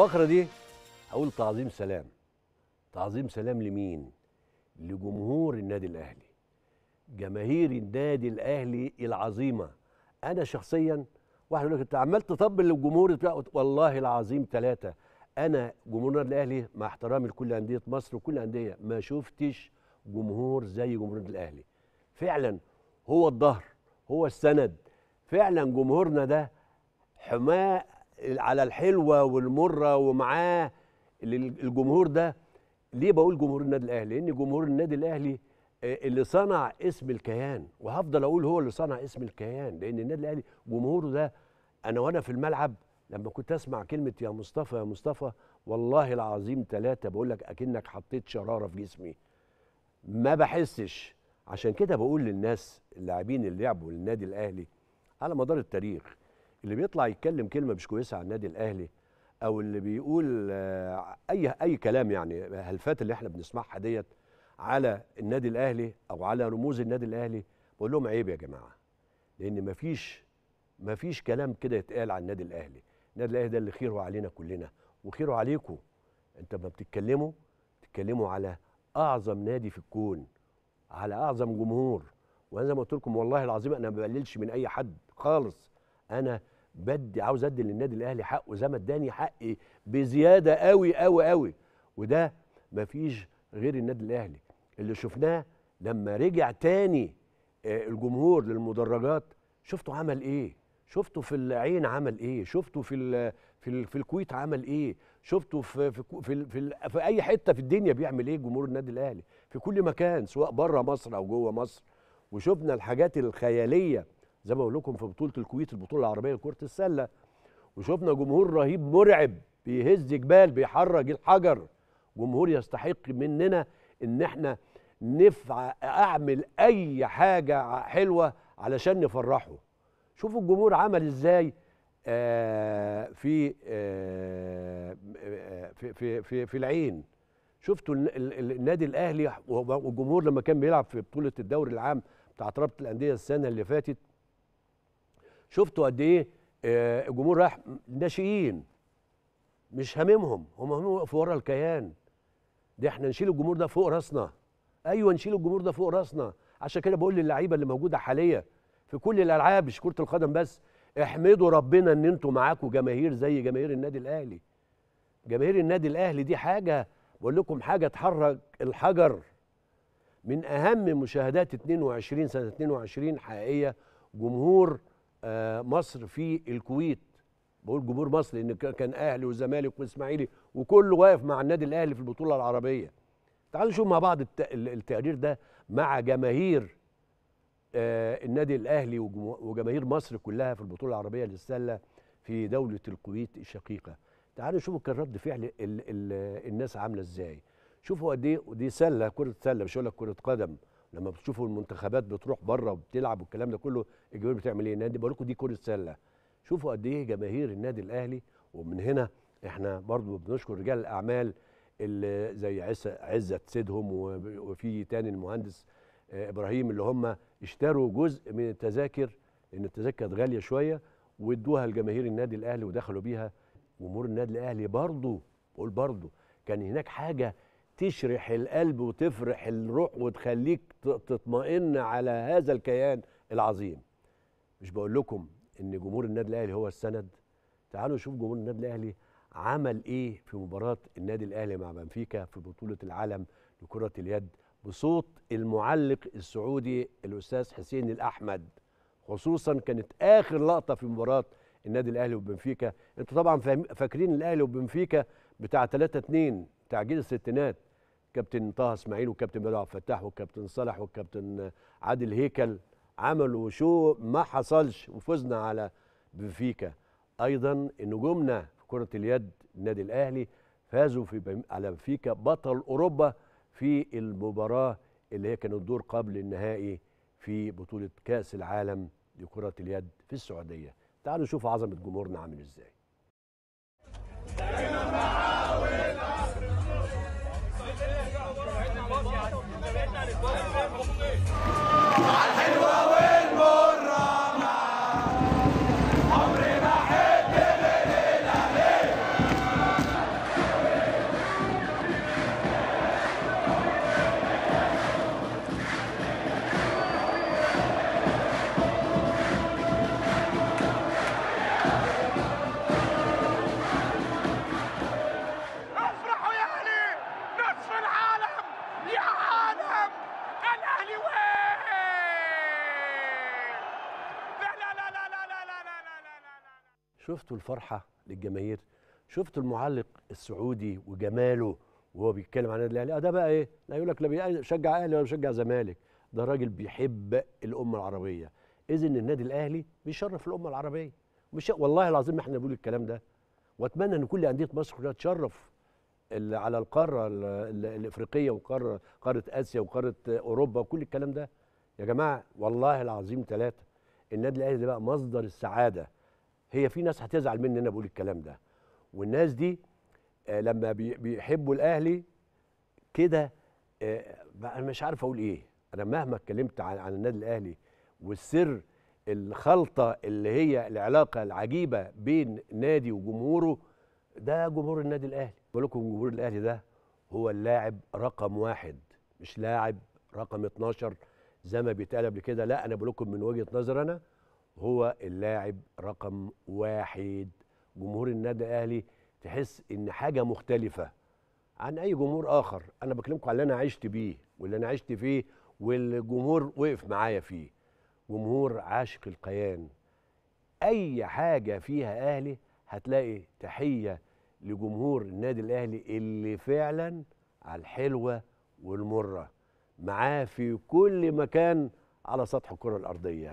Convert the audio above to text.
الفقره دي هقول تعظيم سلام تعظيم سلام لمين لجمهور النادي الاهلي جماهير النادي الاهلي العظيمه انا شخصيا واحد يقول لك انت عمال تطبل للجمهور والله العظيم ثلاثه انا جمهور النادي الاهلي مع احترامي لكل انديه مصر وكل انديه ما شفتش جمهور زي جمهور النادي الاهلي فعلا هو الظهر هو السند فعلا جمهورنا ده حماه على الحلوه والمره ومعاه الجمهور ده ليه بقول جمهور النادي الاهلي؟ لان جمهور النادي الاهلي آه، اللي صنع اسم الكيان وهفضل اقول هو اللي صنع اسم الكيان لان النادي الاهلي جمهوره ده انا وانا في الملعب لما كنت اسمع كلمه يا مصطفى يا مصطفى والله العظيم ثلاثه بقول لك اكنك حطيت شراره في جسمي ما بحسش عشان كده بقول للناس اللاعبين اللي لعبوا للنادي الاهلي على مدار التاريخ اللي بيطلع يتكلم كلمه مش كويسه عن النادي الاهلي او اللي بيقول آه، اي اي كلام يعني هلفات اللي احنا بنسمعها ديت على النادي الاهلي او على رموز النادي الاهلي بقول لهم عيب يا جماعه لان مفيش مفيش كلام كده يتقال عن النادي الاهلي النادي الاهلي ده اللي خيره علينا كلنا وخيره عليكم انت ما بتتكلموا بتتكلموا على اعظم نادي في الكون على اعظم جمهور وانا زي ما قلت لكم والله العظيم انا ما بقللش من اي حد خالص انا بدي عاوز ادي للنادي الاهلي حقه زي ما اداني حقي بزياده قوي قوي قوي وده مفيش غير النادي الاهلي اللي شفناه لما رجع تاني آه، الجمهور للمدرجات شفته عمل ايه شفته في العين عمل ايه شفته في في في الكويت عمل ايه شفته في في في, في, في اي حته في الدنيا بيعمل ايه جمهور النادي الاهلي في كل مكان سواء بره مصر او جوه مصر وشفنا الحاجات الخياليه زي ما بقول لكم في بطوله الكويت البطوله العربيه لكره السله وشفنا جمهور رهيب مرعب بيهز جبال بيحرج الحجر جمهور يستحق مننا ان احنا نفع اعمل اي حاجه حلوه علشان نفرحه شوفوا الجمهور عمل ازاي آه، في, آه، في في في في العين شفتوا النادي الاهلي والجمهور لما كان بيلعب في بطوله الدوري العام بتاعت رابطه الانديه السنه اللي فاتت شفتوا قد ايه آه، الجمهور رايح ناشئين مش هاممهم هم هاممهم يقفوا ورا الكيان دي احنا نشيل الجمهور ده فوق راسنا ايوه نشيل الجمهور ده فوق راسنا عشان كده بقول للعيبه اللي موجوده حاليا في كل الالعاب مش كره القدم بس احمدوا ربنا ان انتوا معاكم جماهير زي جماهير النادي الاهلي جماهير النادي الاهلي دي حاجه بقول لكم حاجه تحرك الحجر من اهم مشاهدات 22 سنه 22 حقيقيه جمهور آه، مصر في الكويت بقول جمهور مصر لان كان اهلي وزمالك واسماعيلي وكله واقف مع النادي الاهلي في البطوله العربيه تعالوا نشوف مع بعض التقرير ده مع جماهير آه، النادي الاهلي وجماهير مصر كلها في البطوله العربيه للسله في دوله الكويت الشقيقه تعالوا نشوفوا كان رد فعل الناس عامله ازاي شوفوا قد ايه ودي سله كره سله مش هقول لك كره قدم لما بتشوفوا المنتخبات بتروح بره وبتلعب والكلام ده كله الجماهير بتعمل ايه النادي بقول لكم دي كره سله شوفوا قد ايه جماهير النادي الاهلي ومن هنا احنا برضو بنشكر رجال الاعمال اللي زي عزت سيدهم وفي تاني المهندس آه، ابراهيم اللي هم اشتروا جزء من التذاكر لان التذاكر كانت غاليه شويه وادوها لجماهير النادي الاهلي ودخلوا بيها جمهور النادي الاهلي برضه بقول برضه كان هناك حاجه تشرح القلب وتفرح الروح وتخليك تطمئن على هذا الكيان العظيم مش بقول لكم ان جمهور النادي الاهلي هو السند تعالوا نشوف جمهور النادي الاهلي عمل ايه في مباراه النادي الاهلي مع بنفيكا في بطوله العالم لكره اليد بصوت المعلق السعودي الاستاذ حسين الاحمد خصوصا كانت اخر لقطه في مباراه النادي الاهلي وبنفيكا انتوا طبعا فاكرين الاهلي وبنفيكا بتاع 3 2 تعجيل الستينات كابتن طه اسماعيل وكابتن بدر عبد الفتاح والكابتن صالح والكابتن عادل هيكل عملوا شو ما حصلش وفزنا على بنفيكا ايضا نجومنا في كره اليد النادي الاهلي فازوا في على بنفيكا بطل اوروبا في المباراه اللي هي كانت دور قبل النهائي في بطوله كاس العالم لكره اليد في السعوديه تعالوا نشوف عظمه جمهورنا عامل ازاي شفتوا الفرحه للجماهير شفتوا المعلق السعودي وجماله وهو بيتكلم عن النادي الاهلي آه، ده بقى ايه لا يقول لك لا بيشجع اهلي ولا بيشجع زمالك ده راجل بيحب الامه العربيه اذا النادي الاهلي بيشرف الامه العربيه مش والله العظيم احنا بنقول الكلام ده واتمنى ان كل انديه مصر كلها تشرف على القاره الافريقيه وقاره قاره اسيا وقاره اوروبا وكل الكلام ده يا جماعه والله العظيم ثلاثه النادي الاهلي ده بقى مصدر السعاده هي في ناس هتزعل مني انا بقول الكلام ده والناس دي آه، لما بيحبوا الاهلي كده آه، انا مش عارف اقول ايه انا مهما اتكلمت عن, عن النادي الاهلي والسر الخلطه اللي هي العلاقه العجيبه بين نادي وجمهوره ده جمهور النادي الاهلي بقول لكم جمهور الاهلي ده هو اللاعب رقم واحد مش لاعب رقم 12 زي ما بيتقال قبل كده لا انا بقول لكم من وجهه نظر انا هو اللاعب رقم واحد جمهور النادي الاهلي تحس ان حاجه مختلفه عن اي جمهور اخر انا بكلمكم على اللي انا عشت بيه واللي انا عشت فيه والجمهور وقف معايا فيه جمهور عاشق القيان اي حاجه فيها اهلي هتلاقي تحيه لجمهور النادي الاهلي اللي فعلا على الحلوه والمره معاه في كل مكان على سطح الكره الارضيه